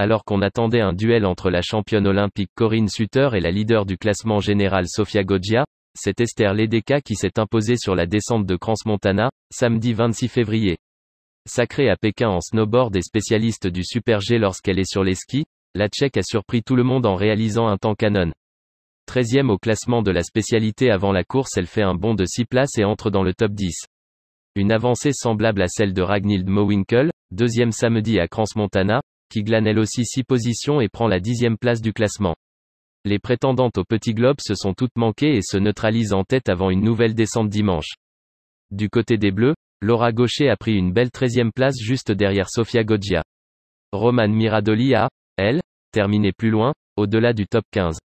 alors qu'on attendait un duel entre la championne olympique Corinne Sutter et la leader du classement général Sofia Goggia, c'est Esther Ledeca qui s'est imposée sur la descente de Crans Montana, samedi 26 février. Sacrée à Pékin en snowboard et spécialiste du Super G lorsqu'elle est sur les skis, la Tchèque a surpris tout le monde en réalisant un temps canon. 13e au classement de la spécialité avant la course, elle fait un bond de 6 places et entre dans le top 10. Une avancée semblable à celle de Ragnhild Mowinkel, deuxième samedi à Crans Montana, qui glane elle aussi 6 positions et prend la dixième place du classement. Les prétendantes au Petit Globe se sont toutes manquées et se neutralisent en tête avant une nouvelle descente dimanche. Du côté des Bleus, Laura Gaucher a pris une belle 13e place juste derrière Sofia Goggia. Romane Miradoli a, elle, terminé plus loin, au-delà du top 15.